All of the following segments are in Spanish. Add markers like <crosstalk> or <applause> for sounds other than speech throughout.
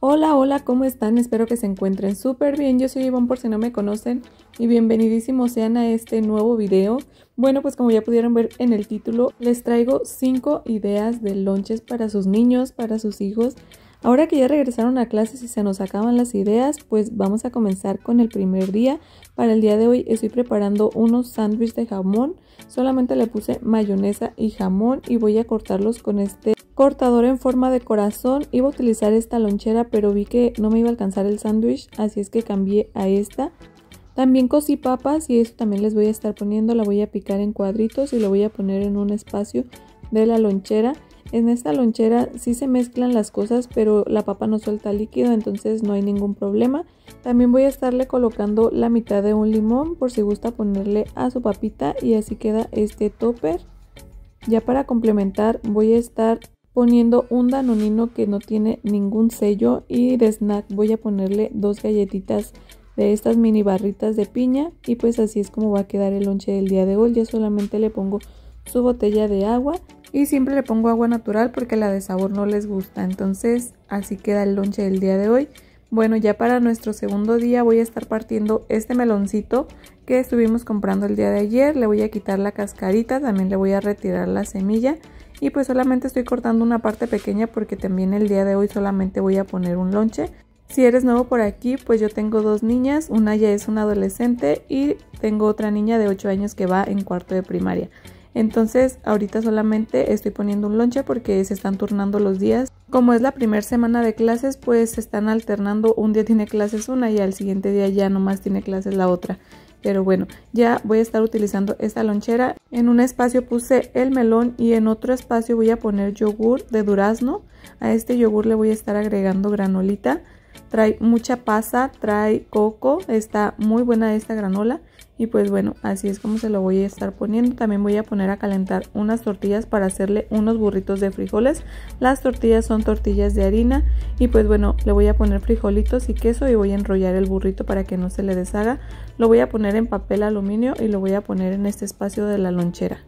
Hola, hola, ¿cómo están? Espero que se encuentren súper bien. Yo soy Ivonne por si no me conocen y bienvenidísimos sean a este nuevo video. Bueno, pues como ya pudieron ver en el título, les traigo 5 ideas de lonches para sus niños, para sus hijos. Ahora que ya regresaron a clases y se nos acaban las ideas, pues vamos a comenzar con el primer día. Para el día de hoy estoy preparando unos sándwiches de jamón. Solamente le puse mayonesa y jamón y voy a cortarlos con este cortador en forma de corazón. Iba a utilizar esta lonchera, pero vi que no me iba a alcanzar el sándwich, así es que cambié a esta. También cosí papas y eso también les voy a estar poniendo. La voy a picar en cuadritos y lo voy a poner en un espacio de la lonchera. En esta lonchera sí se mezclan las cosas, pero la papa no suelta líquido, entonces no hay ningún problema. También voy a estarle colocando la mitad de un limón por si gusta ponerle a su papita y así queda este topper. Ya para complementar voy a estar poniendo un danonino que no tiene ningún sello y de snack voy a ponerle dos galletitas de estas mini barritas de piña y pues así es como va a quedar el lonche del día de hoy. Ya solamente le pongo su botella de agua y siempre le pongo agua natural porque la de sabor no les gusta. Entonces así queda el lonche del día de hoy. Bueno, ya para nuestro segundo día voy a estar partiendo este meloncito que estuvimos comprando el día de ayer. Le voy a quitar la cascarita, también le voy a retirar la semilla y pues solamente estoy cortando una parte pequeña porque también el día de hoy solamente voy a poner un lonche. Si eres nuevo por aquí, pues yo tengo dos niñas, una ya es una adolescente y tengo otra niña de 8 años que va en cuarto de primaria. Entonces ahorita solamente estoy poniendo un lonche porque se están turnando los días. Como es la primera semana de clases, pues se están alternando. Un día tiene clases una y al siguiente día ya nomás tiene clases la otra. Pero bueno, ya voy a estar utilizando esta lonchera. En un espacio puse el melón y en otro espacio voy a poner yogur de durazno. A este yogur le voy a estar agregando granolita. Trae mucha pasa, trae coco, está muy buena esta granola. Y pues bueno, así es como se lo voy a estar poniendo. También voy a poner a calentar unas tortillas para hacerle unos burritos de frijoles. Las tortillas son tortillas de harina y pues bueno, le voy a poner frijolitos y queso y voy a enrollar el burrito para que no se le deshaga. Lo voy a poner en papel aluminio y lo voy a poner en este espacio de la lonchera.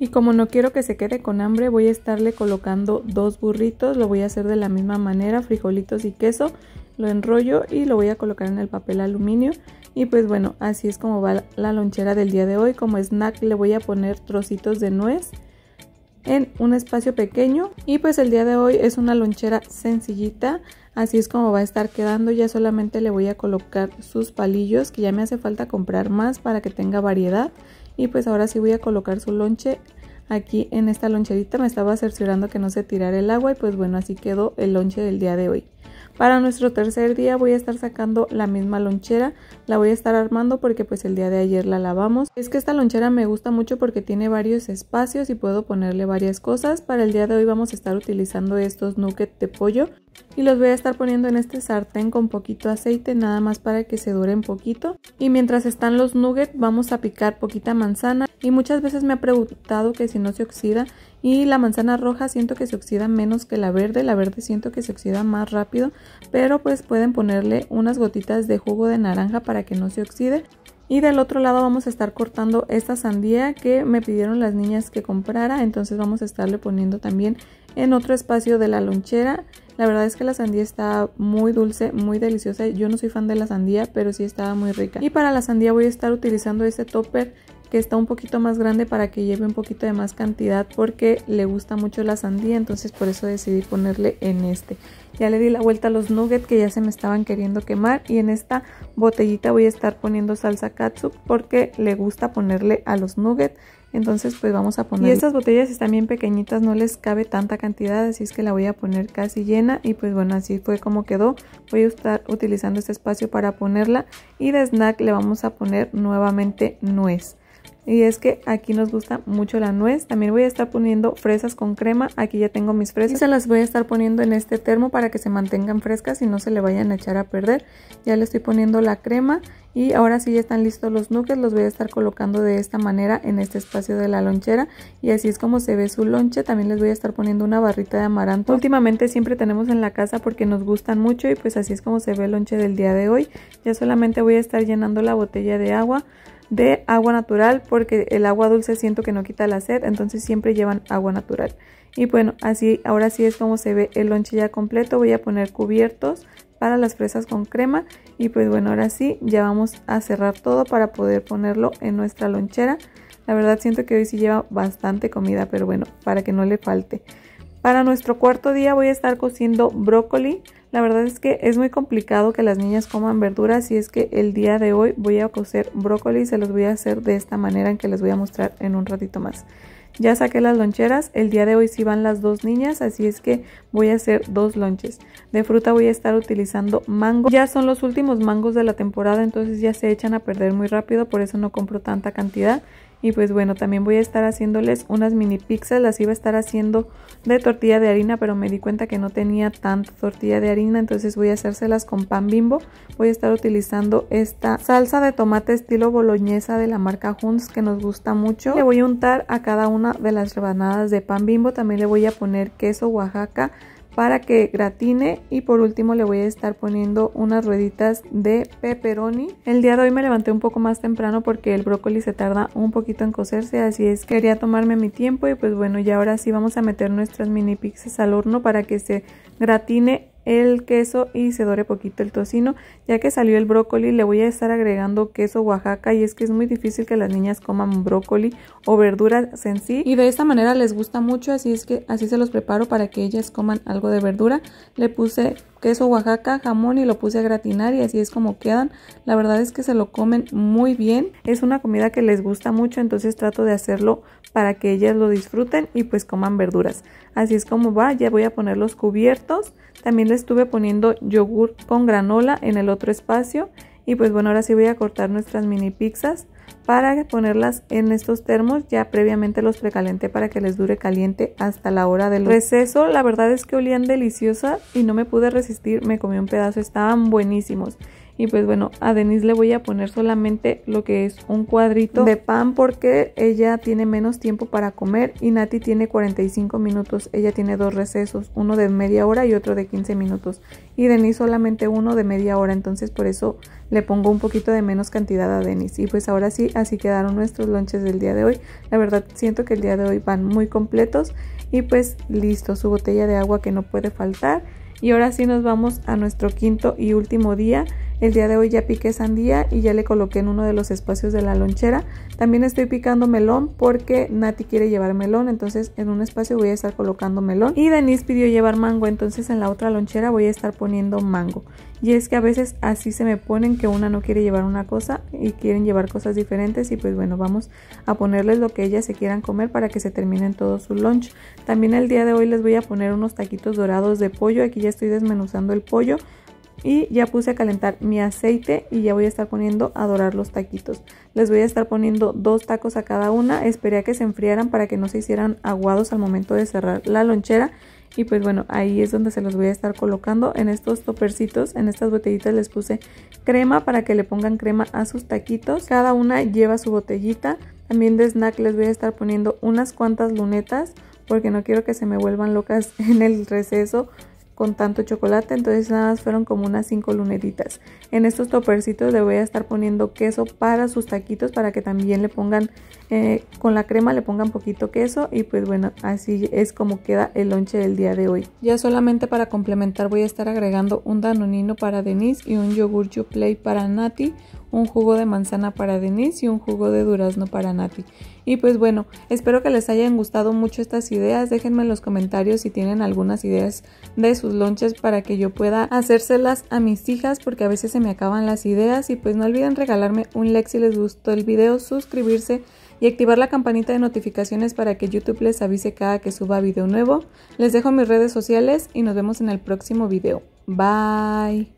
Y como no quiero que se quede con hambre, voy a estarle colocando dos burritos. Lo voy a hacer de la misma manera, frijolitos y queso. Lo enrollo y lo voy a colocar en el papel aluminio. Y pues bueno, así es como va la lonchera del día de hoy. Como snack le voy a poner trocitos de nuez en un espacio pequeño. Y pues el día de hoy es una lonchera sencillita. Así es como va a estar quedando. Ya solamente le voy a colocar sus palillos que ya me hace falta comprar más para que tenga variedad. Y pues ahora sí voy a colocar su lonche aquí en esta loncherita. Me estaba cerciorando que no se tirara el agua y pues bueno así quedó el lonche del día de hoy. Para nuestro tercer día voy a estar sacando la misma lonchera, la voy a estar armando porque pues el día de ayer la lavamos. Es que esta lonchera me gusta mucho porque tiene varios espacios y puedo ponerle varias cosas. Para el día de hoy vamos a estar utilizando estos nuggets de pollo y los voy a estar poniendo en este sartén con poquito aceite nada más para que se dure un poquito y mientras están los nuggets vamos a picar poquita manzana y muchas veces me ha preguntado que si no se oxida y la manzana roja siento que se oxida menos que la verde, la verde siento que se oxida más rápido pero pues pueden ponerle unas gotitas de jugo de naranja para que no se oxide y del otro lado vamos a estar cortando esta sandía que me pidieron las niñas que comprara entonces vamos a estarle poniendo también en otro espacio de la lonchera la verdad es que la sandía está muy dulce, muy deliciosa. Yo no soy fan de la sandía, pero sí estaba muy rica. Y para la sandía voy a estar utilizando este topper que está un poquito más grande para que lleve un poquito de más cantidad porque le gusta mucho la sandía, entonces por eso decidí ponerle en este. Ya le di la vuelta a los nuggets que ya se me estaban queriendo quemar y en esta botellita voy a estar poniendo salsa katsup porque le gusta ponerle a los nuggets entonces pues vamos a poner. Y estas botellas están bien pequeñitas, no les cabe tanta cantidad, así es que la voy a poner casi llena. Y pues bueno, así fue como quedó. Voy a estar utilizando este espacio para ponerla. Y de snack le vamos a poner nuevamente nuez. Y es que aquí nos gusta mucho la nuez. También voy a estar poniendo fresas con crema. Aquí ya tengo mis fresas. Y se las voy a estar poniendo en este termo para que se mantengan frescas y no se le vayan a echar a perder. Ya le estoy poniendo la crema y ahora sí ya están listos los nuggets, los voy a estar colocando de esta manera en este espacio de la lonchera y así es como se ve su lonche, también les voy a estar poniendo una barrita de amaranto. Últimamente siempre tenemos en la casa porque nos gustan mucho y pues así es como se ve el lonche del día de hoy. Ya solamente voy a estar llenando la botella de agua de agua natural porque el agua dulce siento que no quita la sed, entonces siempre llevan agua natural. Y bueno, así ahora sí es como se ve el lonche ya completo. Voy a poner cubiertos para las fresas con crema. Y pues bueno, ahora sí, ya vamos a cerrar todo para poder ponerlo en nuestra lonchera. La verdad siento que hoy sí lleva bastante comida, pero bueno, para que no le falte. Para nuestro cuarto día voy a estar cociendo brócoli. La verdad es que es muy complicado que las niñas coman verduras y es que el día de hoy voy a cocer brócoli y se los voy a hacer de esta manera en que les voy a mostrar en un ratito más. Ya saqué las loncheras, el día de hoy sí van las dos niñas, así es que voy a hacer dos lonches. De fruta voy a estar utilizando mango. Ya son los últimos mangos de la temporada, entonces ya se echan a perder muy rápido, por eso no compro tanta cantidad. Y pues bueno, también voy a estar haciéndoles unas mini pizzas, las iba a estar haciendo de tortilla de harina, pero me di cuenta que no tenía tanta tortilla de harina, entonces voy a hacérselas con pan bimbo. Voy a estar utilizando esta salsa de tomate estilo boloñesa de la marca Hunts, que nos gusta mucho. Le voy a untar a cada una de las rebanadas de pan bimbo, también le voy a poner queso Oaxaca para que gratine y por último le voy a estar poniendo unas rueditas de pepperoni. El día de hoy me levanté un poco más temprano porque el brócoli se tarda un poquito en cocerse, así es quería tomarme mi tiempo y pues bueno, y ahora sí vamos a meter nuestras mini pizzas al horno para que se gratine el queso y se dore poquito el tocino. Ya que salió el brócoli le voy a estar agregando queso Oaxaca y es que es muy difícil que las niñas coman brócoli o verduras en sí y de esta manera les gusta mucho así es que así se los preparo para que ellas coman algo de verdura. Le puse queso Oaxaca, jamón y lo puse a gratinar y así es como quedan. La verdad es que se lo comen muy bien. Es una comida que les gusta mucho entonces trato de hacerlo para que ellas lo disfruten y pues coman verduras. Así es como va, ya voy a poner los cubiertos. También le estuve poniendo yogur con granola en el otro espacio. Y pues bueno, ahora sí voy a cortar nuestras mini pizzas para ponerlas en estos termos. Ya previamente los precalenté para que les dure caliente hasta la hora del receso. La verdad es que olían deliciosas y no me pude resistir, me comí un pedazo, estaban buenísimos. Y pues bueno, a Denise le voy a poner solamente lo que es un cuadrito de pan porque ella tiene menos tiempo para comer y Nati tiene 45 minutos. Ella tiene dos recesos, uno de media hora y otro de 15 minutos. Y Denise solamente uno de media hora, entonces por eso le pongo un poquito de menos cantidad a Denise. Y pues ahora sí, así quedaron nuestros lonches del día de hoy. La verdad siento que el día de hoy van muy completos y pues listo, su botella de agua que no puede faltar. Y ahora sí nos vamos a nuestro quinto y último día el día de hoy ya piqué sandía y ya le coloqué en uno de los espacios de la lonchera. También estoy picando melón porque Nati quiere llevar melón, entonces en un espacio voy a estar colocando melón. Y Denise pidió llevar mango, entonces en la otra lonchera voy a estar poniendo mango. Y es que a veces así se me ponen que una no quiere llevar una cosa y quieren llevar cosas diferentes y pues bueno, vamos a ponerles lo que ellas se quieran comer para que se terminen todo su lunch. También el día de hoy les voy a poner unos taquitos dorados de pollo, aquí ya estoy desmenuzando el pollo y ya puse a calentar mi aceite y ya voy a estar poniendo a dorar los taquitos. Les voy a estar poniendo dos tacos a cada una. Esperé a que se enfriaran para que no se hicieran aguados al momento de cerrar la lonchera. Y pues bueno, ahí es donde se los voy a estar colocando en estos topercitos, en estas botellitas les puse crema para que le pongan crema a sus taquitos. Cada una lleva su botellita. También de snack les voy a estar poniendo unas cuantas lunetas porque no quiero que se me vuelvan locas <laughs> en el receso con tanto chocolate, entonces nada más fueron como unas 5 lunetitas. En estos topercitos le voy a estar poniendo queso para sus taquitos, para que también le pongan, eh, con la crema le pongan poquito queso y pues bueno, así es como queda el lonche del día de hoy. Ya solamente para complementar voy a estar agregando un danonino para Denise y un yogur play para Nati, un jugo de manzana para Denise y un jugo de durazno para Nati. Y pues bueno, espero que les hayan gustado mucho estas ideas. Déjenme en los comentarios si tienen algunas ideas de sus lonches para que yo pueda hacérselas a mis hijas porque a veces se me acaban las ideas. Y pues no olviden regalarme un like si les gustó el video, suscribirse y activar la campanita de notificaciones para que YouTube les avise cada que suba video nuevo. Les dejo mis redes sociales y nos vemos en el próximo video. Bye.